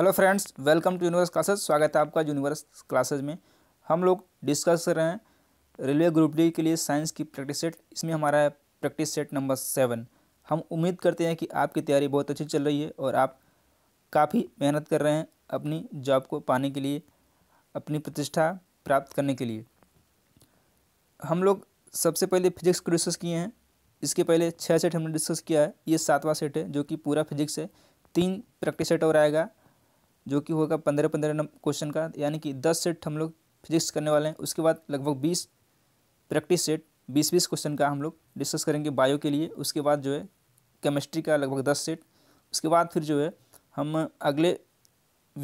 hello friends welcome to universe classes स्वागत है आपका यूनिवर्स क्लासेस में हम लोग डिस्कस कर रहे हैं रेलवे ग्रुप डी के लिए साइंस की प्रैक्टिस सेट इसमें हमारा है प्रैक्टिस सेट नंबर सेवन हम उम्मीद करते हैं कि आपकी तैयारी बहुत अच्छी चल रही है और आप काफ़ी मेहनत कर रहे हैं अपनी जॉब को पाने के लिए अपनी प्रतिष्ठा प्राप्त करने के लिए हम लोग सबसे पहले फिजिक्स को डिस्कस किए हैं इसके पहले छः सेट हमने डिस्कस किया है ये सातवां सेट है जो कि पूरा फिजिक्स है तीन प्रैक्टिस सेट और आएगा जो कि होगा पंद्रह पंद्रह क्वेश्चन का यानी कि दस सेट हम लोग फिजिक्स करने वाले हैं उसके बाद लगभग बीस प्रैक्टिस सेट बीस बीस क्वेश्चन का हम लोग डिस्कस करेंगे बायो के लिए उसके बाद जो है केमिस्ट्री का लगभग दस सेट उसके बाद फिर जो है हम अगले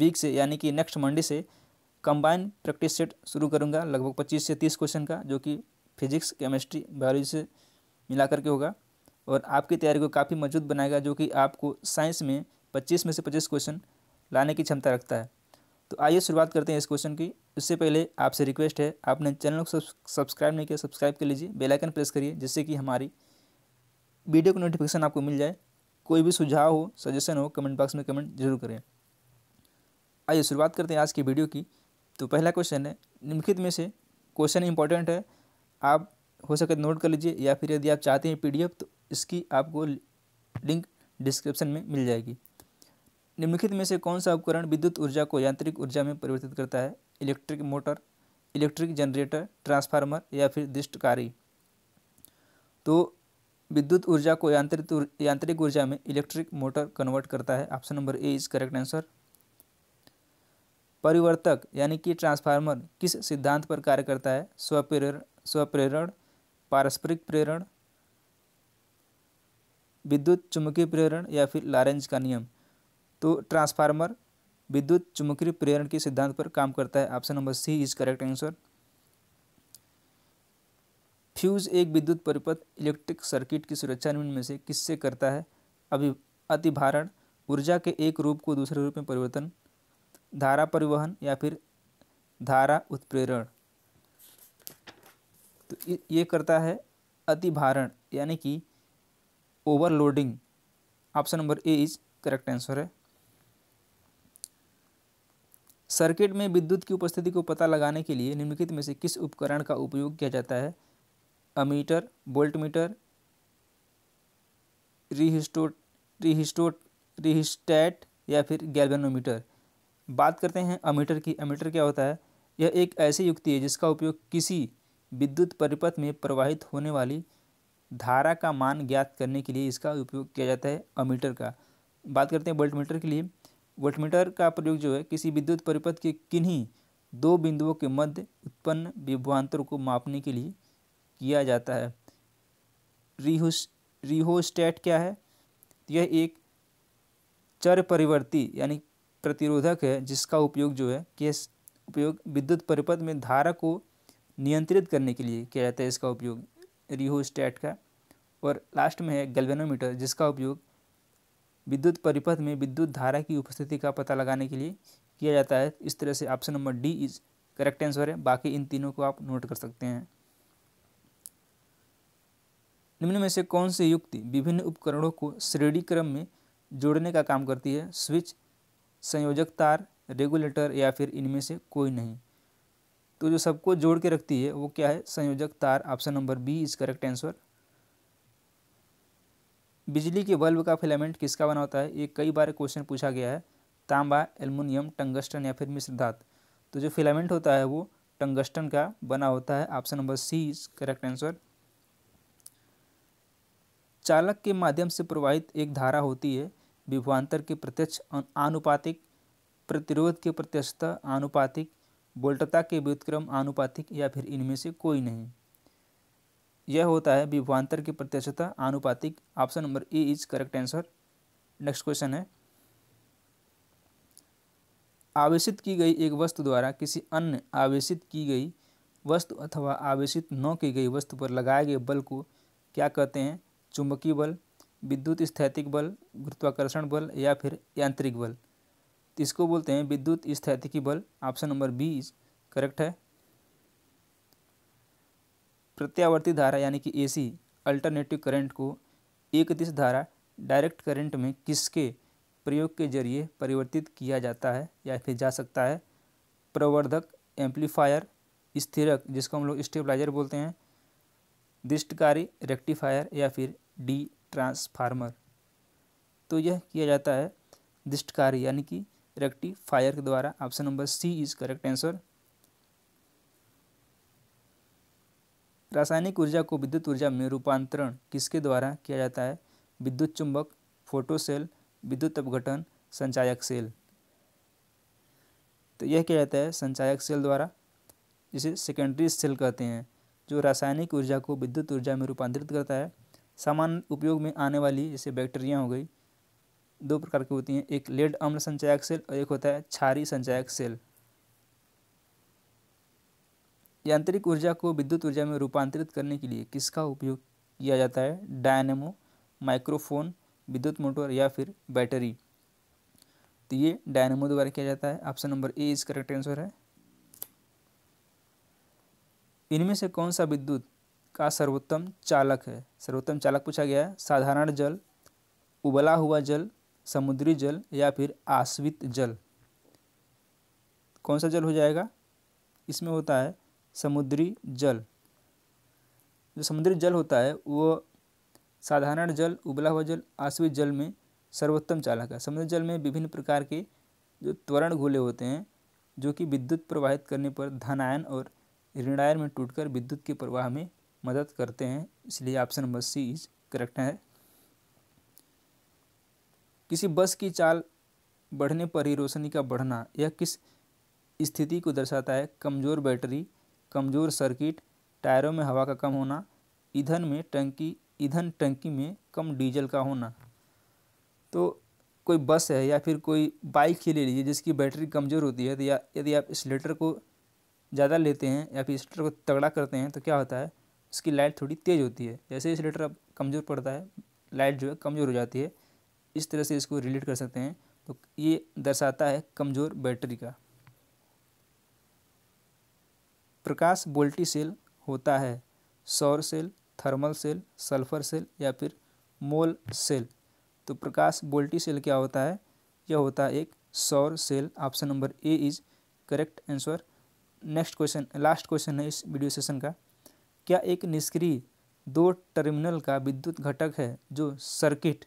वीक से यानी कि नेक्स्ट मंडे से कंबाइन प्रैक्टिस सेट शुरू करूँगा लगभग पच्चीस से तीस क्वेश्चन का जो कि फिजिक्स केमिस्ट्री बायोलॉजी से मिला करके होगा और आपकी तैयारी को काफ़ी मजबूत बनाएगा जो कि आपको साइंस में पच्चीस में से पच्चीस क्वेश्चन लाने की क्षमता रखता है तो आइए शुरुआत करते हैं इस क्वेश्चन की उससे पहले आपसे रिक्वेस्ट है आपने चैनल को सब्सक्राइब नहीं किया सब्सक्राइब कर लीजिए बेलाइकन प्रेस करिए जिससे कि हमारी वीडियो की नोटिफिकेशन आपको मिल जाए कोई भी सुझाव हो सजेशन हो कमेंट बॉक्स में कमेंट जरूर करें आइए शुरुआत करते हैं आज की वीडियो की तो पहला क्वेश्चन है निम्नलिखित में से क्वेश्चन इंपॉर्टेंट है आप हो सके नोट तो कर लीजिए या फिर यदि आप चाहते हैं पीडीएफ तो इसकी आपको लिंक डिस्क्रिप्शन में मिल जाएगी निम्नलिखित में से कौन सा उपकरण विद्युत ऊर्जा को यांत्रिक ऊर्जा में परिवर्तित करता है electric motor electric generator transformer या फिर दृष्टकारी तो विद्युत ऊर्जा को यांत्रिक यांत्रिक ऊर्जा में इलेक्ट्रिक मोटर कन्वर्ट करता है option number A is correct answer परिवर्तक यानी कि ट्रांसफार्मर किस सिद्धांत पर कार्य करता है स्वप्रेरण स्वप्रेरण पारस्परिक प्रेरण विद्युत चुम्बकीय प्रेरण या फिर लारेंज का नियम तो ट्रांसफार्मर विद्युत चुंबकीय प्रेरण के सिद्धांत पर काम करता है option number C is correct answer fuse एक विद्युत परिपथ इलेक्ट्रिक सर्किट की सुरक्षा निम्न में से किससे करता है अभि अतिभारण ऊर्जा के एक रूप को दूसरे रूप में परिवर्तन धारा परिवहन या फिर धारा उत्प्रेरण तो ये करता है अतिभारण यानी कि overloading option number A is correct answer है सर्किट में विद्युत की उपस्थिति को पता लगाने के लिए निम्नलिखित में से किस उपकरण का उपयोग किया जाता है अमीटर वोल्टमीटर रिहिस्टोट रिहिस्टोट रिहिस्टैट या फिर गैल्वेनोमीटर बात करते हैं अमीटर की अमीटर क्या होता है यह एक ऐसी युक्ति है जिसका उपयोग किसी विद्युत परिपथ में प्रवाहित होने वाली धारा का मान ज्ञात करने के लिए इसका उपयोग किया जाता है अमीटर का बात करते हैं वोल्टमीटर के लिए वोल्टमीटर का प्रयोग जो है किसी विद्युत परिपथ के किन्हीं दो बिंदुओं के मध्य उत्पन्न विभवांतर को मापने के लिए किया जाता है रिहो रिहोस्टेट क्या है यह एक चर परिवर्ती यानी प्रतिरोधक है जिसका उपयोग जो है कि उपयोग विद्युत परिपथ में धारा को नियंत्रित करने के लिए किया जाता है इसका उपयोग रिहोस्टेट का और लास्ट में है गैल्वेनोमीटर जिसका उपयोग विद्युत परिपथ में विद्युत धारा की उपस्थिति का पता लगाने के लिए किया जाता है इस तरह से option number D is correct answer है बाकी इन तीनों को आप नोट कर सकते हैं निम्न में से कौन सी युक्ति विभिन्न उपकरणों को श्रेणी क्रम में जोड़ने का काम करती है स्विच संयोजक तार रेगुलेटर या फिर इनमें से कोई नहीं तो जो सबको जोड़ के रखती है वो क्या है संयोजक तार option number B is correct answer बिजली के बल्ब का फिलामेंट किसका बना होता है ये कई बार क्वेश्चन पूछा गया है तांबा एल्मोनियम टंगस्टन या फिर मिश्र धात तो जो फिलामेंट होता है वो टंगस्टन का बना होता है option number C is correct answer चालक के माध्यम से प्रवाहित एक धारा होती है विभवान्तर के प्रत्यक्ष आनुपातिक प्रतिरोध के प्रत्यक्षता आनुपातिक वोल्टता के व्युतक्रम आनुपातिक या फिर इनमें से कोई नहीं यह होता है विभवान्तर की प्रत्यक्षता आनुपातिक option number A is correct answer next question है आवेशित की गई एक वस्तु द्वारा किसी अन्य आवेशित की गई वस्तु अथवा आवेशित न की गई वस्तु पर लगाए गए बल को क्या कहते हैं चुंबकीय बल विद्युत स्थैतिक बल गुरुत्वाकर्षण बल या फिर यांत्रिक बल इसको बोलते हैं विद्युत स्थैतिकी बल option number B is correct है प्रत्यावर्ती धारा यानी कि एसी अल्टरनेटिव करंट को एक दिश धारा डायरेक्ट करंट में किसके प्रयोग के जरिए परिवर्तित किया जाता है या फिर जा सकता है प्रवर्धक एम्पलीफायर स्थिरक जिसको हम लोग स्टेबलाइजर बोलते हैं दिष्टकारी रेक्टिफायर या फिर डी ट्रांसफार्मर तो यह किया जाता है दिष्टकारी यानी कि रेक्टिफायर के द्वारा option number C is correct answer रासायनिक ऊर्जा को विद्युत ऊर्जा में रूपांतरण किसके द्वारा किया जाता है विद्युत चुंबक फोटोसेल विद्युत अपघटन संचायक सेल तो यह किया जाता है संचायक सेल द्वारा जिसे सेकेंडरी सेल कहते हैं जो रासायनिक ऊर्जा को विद्युत ऊर्जा में रूपांतरित करता है सामान्य उपयोग में आने वाली जैसे बैक्टीरिया हो गई दो प्रकार की होती हैं एक लेड अम्ल संचयक सेल और एक होता है छारी संचायक सेल यांत्रिक ऊर्जा को विद्युत ऊर्जा में रूपांतरित करने के लिए किसका उपयोग किया जाता है डायनेमो माइक्रोफोन विद्युत मोटर या फिर बैटरी तो ये डायनेमो द्वारा किया जाता है ऑप्शन नंबर ए इस करेक्ट आंसर है इनमें से कौन सा विद्युत का सर्वोत्तम चालक है सर्वोत्तम चालक पूछा गया है साधारण जल उबला हुआ जल समुद्री जल या फिर आश्वित जल कौन सा जल हो जाएगा इसमें होता है समुद्री जल जो समुद्री जल होता है वो साधारण जल उबला हुआ जल आसवी जल में सर्वोत्तम चालक है समुद्री जल में विभिन्न प्रकार के जो त्वरण घोले होते हैं जो कि विद्युत प्रवाहित करने पर धनायन और ऋणायन में टूटकर विद्युत के प्रवाह में मदद करते हैं इसलिए option number C is correct है किसी बस की चाल बढ़ने पर ही रोशनी का बढ़ना यह किस स्थिति को दर्शाता है कमज़ोर बैटरी कमज़ोर सर्किट टायरों में हवा का कम होना ईंधन में टंकी ईंधन टंकी में कम डीजल का होना तो कोई बस है या फिर कोई बाइक ही ले लीजिए जिसकी बैटरी कमज़ोर होती है तो या यदि आप इस लेटर को ज़्यादा लेते हैं या फिर इस लेटर को तगड़ा करते हैं तो क्या होता है उसकी लाइट थोड़ी तेज़ होती है जैसे इस लेटर अब कमज़ोर पड़ता है लाइट जो है कमज़ोर हो जाती है इस तरह से इसको रिलेट कर सकते हैं तो ये दर्शाता है कमज़ोर बैटरी का प्रकाश बोल्टी सेल होता है सौर cell thermal cell sulphur cell या फिर मोल सेल तो प्रकाश बोल्टी सेल क्या होता है यह होता है एक सौर cell option number A is correct answer next question last question है इस वीडियो सेशन का क्या एक निष्क्रिय दो टर्मिनल का विद्युत घटक है जो सर्किट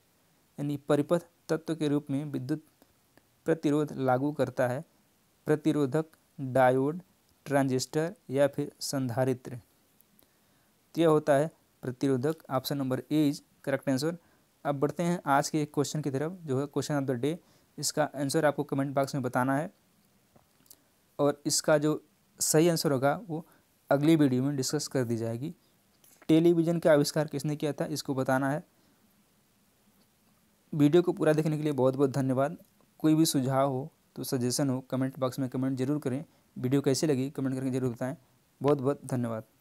यानी परिपथ तत्व के रूप में विद्युत प्रतिरोध लागू करता है प्रतिरोधक डायोड ट्रांजिस्टर या फिर संधारित्र तो यह होता है प्रतिरोधक option number A is correct answer अब बढ़ते हैं आज के एक क्वेश्चन की तरफ जो है क्वेश्चन ऑफ द डे इसका आंसर आपको कमेंट बॉक्स में बताना है और इसका जो सही आंसर होगा वो अगली वीडियो में डिस्कस कर दी जाएगी टेलीविज़न का आविष्कार किसने किया था इसको बताना है वीडियो को पूरा देखने के लिए बहुत बहुत धन्यवाद कोई भी सुझाव हो तो सजेशन हो कमेंट बॉक्स में कमेंट जरूर करें वीडियो कैसे लगी कमेंट करके जरूर बताएं बहुत बहुत धन्यवाद